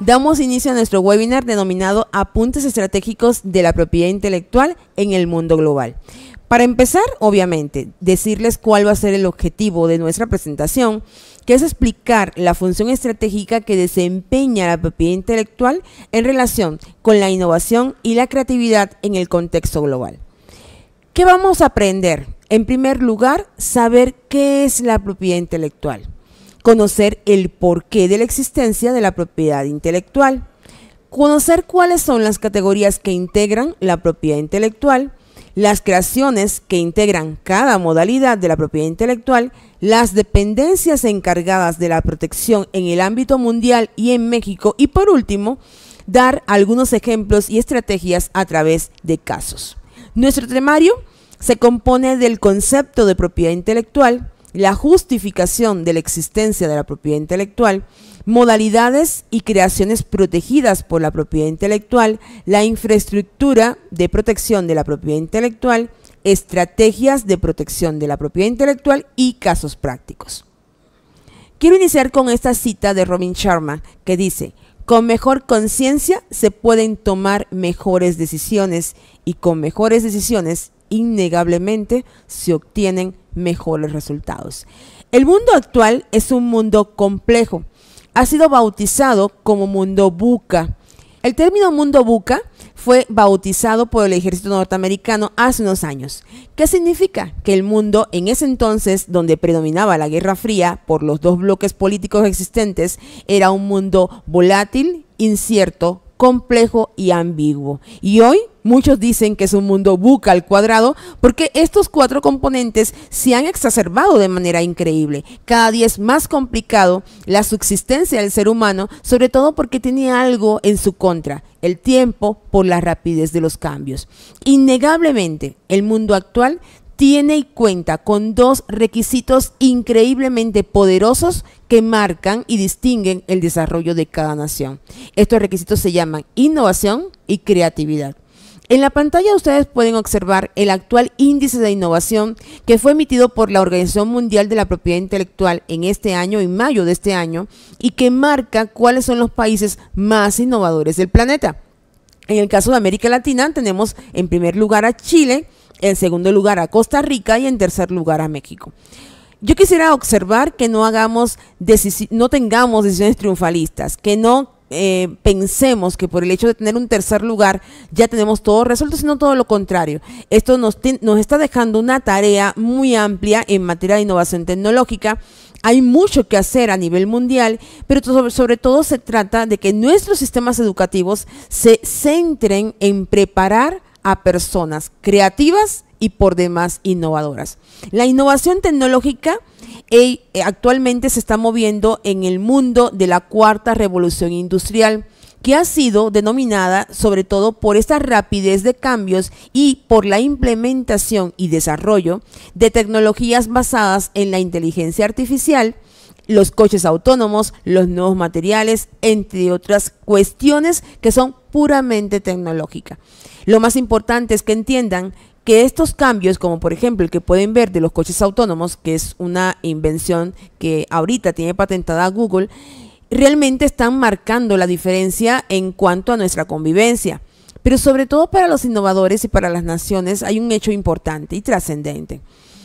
Damos inicio a nuestro webinar denominado Apuntes Estratégicos de la Propiedad Intelectual en el Mundo Global. Para empezar, obviamente, decirles cuál va a ser el objetivo de nuestra presentación, que es explicar la función estratégica que desempeña la propiedad intelectual en relación con la innovación y la creatividad en el contexto global. ¿Qué vamos a aprender? En primer lugar, saber qué es la propiedad intelectual conocer el porqué de la existencia de la propiedad intelectual, conocer cuáles son las categorías que integran la propiedad intelectual, las creaciones que integran cada modalidad de la propiedad intelectual, las dependencias encargadas de la protección en el ámbito mundial y en México y por último, dar algunos ejemplos y estrategias a través de casos. Nuestro temario se compone del concepto de propiedad intelectual, la justificación de la existencia de la propiedad intelectual, modalidades y creaciones protegidas por la propiedad intelectual, la infraestructura de protección de la propiedad intelectual, estrategias de protección de la propiedad intelectual y casos prácticos. Quiero iniciar con esta cita de Robin Sharma que dice, con mejor conciencia se pueden tomar mejores decisiones y con mejores decisiones innegablemente se obtienen mejores resultados. El mundo actual es un mundo complejo. Ha sido bautizado como mundo buca. El término mundo buca fue bautizado por el ejército norteamericano hace unos años. ¿Qué significa? Que el mundo en ese entonces, donde predominaba la Guerra Fría por los dos bloques políticos existentes, era un mundo volátil, incierto, complejo y ambiguo. Y hoy muchos dicen que es un mundo buca al cuadrado porque estos cuatro componentes se han exacerbado de manera increíble. Cada día es más complicado la subsistencia del ser humano, sobre todo porque tiene algo en su contra, el tiempo por la rapidez de los cambios. Innegablemente, el mundo actual tiene y cuenta con dos requisitos increíblemente poderosos que marcan y distinguen el desarrollo de cada nación. Estos requisitos se llaman innovación y creatividad. En la pantalla ustedes pueden observar el actual índice de innovación que fue emitido por la Organización Mundial de la Propiedad Intelectual en este año, en mayo de este año, y que marca cuáles son los países más innovadores del planeta. En el caso de América Latina tenemos en primer lugar a Chile, en segundo lugar a Costa Rica y en tercer lugar a México. Yo quisiera observar que no hagamos no tengamos decisiones triunfalistas, que no eh, pensemos que por el hecho de tener un tercer lugar ya tenemos todo resuelto, sino todo lo contrario. Esto nos, nos está dejando una tarea muy amplia en materia de innovación tecnológica. Hay mucho que hacer a nivel mundial, pero sobre todo se trata de que nuestros sistemas educativos se centren en preparar a personas creativas y por demás innovadoras. La innovación tecnológica eh, actualmente se está moviendo en el mundo de la cuarta revolución industrial que ha sido denominada sobre todo por esta rapidez de cambios y por la implementación y desarrollo de tecnologías basadas en la inteligencia artificial, los coches autónomos, los nuevos materiales, entre otras cuestiones que son puramente tecnológicas. Lo más importante es que entiendan que estos cambios, como por ejemplo el que pueden ver de los coches autónomos, que es una invención que ahorita tiene patentada Google, realmente están marcando la diferencia en cuanto a nuestra convivencia. Pero sobre todo para los innovadores y para las naciones hay un hecho importante y trascendente.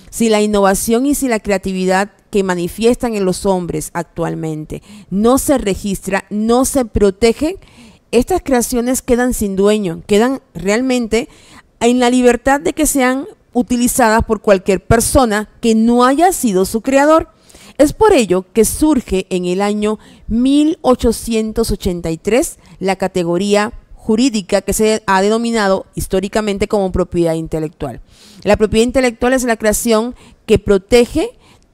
Si la innovación y si la creatividad que manifiestan en los hombres actualmente no se registra, no se protege, estas creaciones quedan sin dueño, quedan realmente en la libertad de que sean utilizadas por cualquier persona que no haya sido su creador. Es por ello que surge en el año 1883 la categoría jurídica que se ha denominado históricamente como propiedad intelectual. La propiedad intelectual es la creación que protege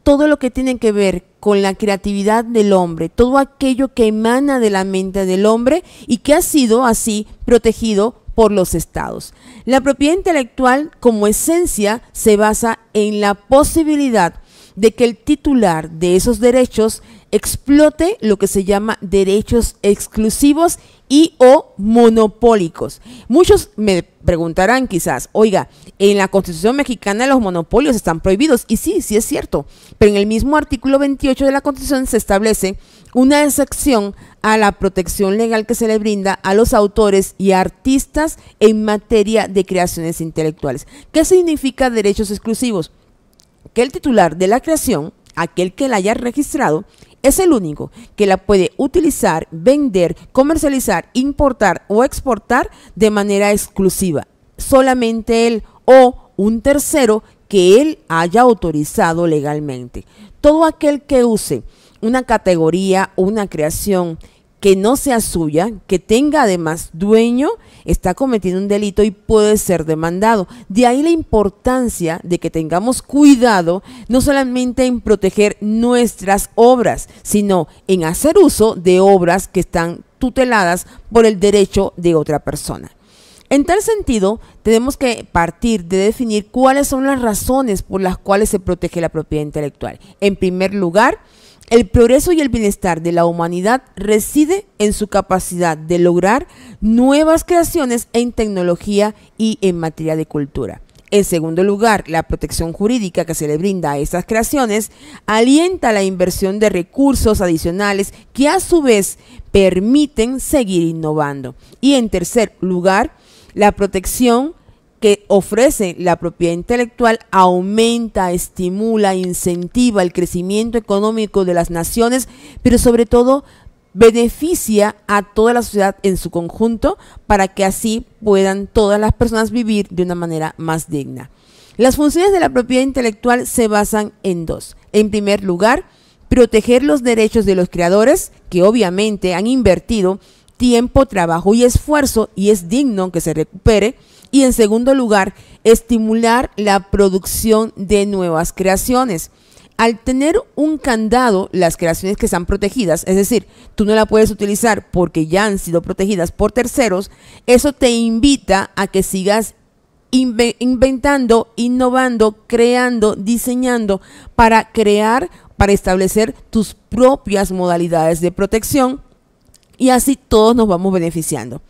todo lo que tiene que ver con la creatividad del hombre, todo aquello que emana de la mente del hombre y que ha sido así protegido por los estados. La propiedad intelectual como esencia se basa en la posibilidad de que el titular de esos derechos explote lo que se llama derechos exclusivos y o monopólicos. Muchos me preguntarán quizás, oiga, en la Constitución mexicana los monopolios están prohibidos. Y sí, sí es cierto, pero en el mismo artículo 28 de la Constitución se establece una excepción a la protección legal que se le brinda a los autores y artistas en materia de creaciones intelectuales. ¿Qué significa derechos exclusivos? Que el titular de la creación aquel que la haya registrado, es el único que la puede utilizar, vender, comercializar, importar o exportar de manera exclusiva. Solamente él o un tercero que él haya autorizado legalmente. Todo aquel que use una categoría o una creación que no sea suya, que tenga además dueño, está cometiendo un delito y puede ser demandado. De ahí la importancia de que tengamos cuidado no solamente en proteger nuestras obras, sino en hacer uso de obras que están tuteladas por el derecho de otra persona. En tal sentido, tenemos que partir de definir cuáles son las razones por las cuales se protege la propiedad intelectual. En primer lugar, el progreso y el bienestar de la humanidad reside en su capacidad de lograr nuevas creaciones en tecnología y en materia de cultura. En segundo lugar, la protección jurídica que se le brinda a estas creaciones alienta la inversión de recursos adicionales que a su vez permiten seguir innovando. Y en tercer lugar, la protección que ofrece la propiedad intelectual aumenta, estimula, incentiva el crecimiento económico de las naciones, pero sobre todo beneficia a toda la sociedad en su conjunto para que así puedan todas las personas vivir de una manera más digna. Las funciones de la propiedad intelectual se basan en dos. En primer lugar, proteger los derechos de los creadores, que obviamente han invertido tiempo, trabajo y esfuerzo y es digno que se recupere y en segundo lugar, estimular la producción de nuevas creaciones. Al tener un candado, las creaciones que están protegidas, es decir, tú no la puedes utilizar porque ya han sido protegidas por terceros, eso te invita a que sigas inventando, innovando, creando, diseñando para crear, para establecer tus propias modalidades de protección y así todos nos vamos beneficiando.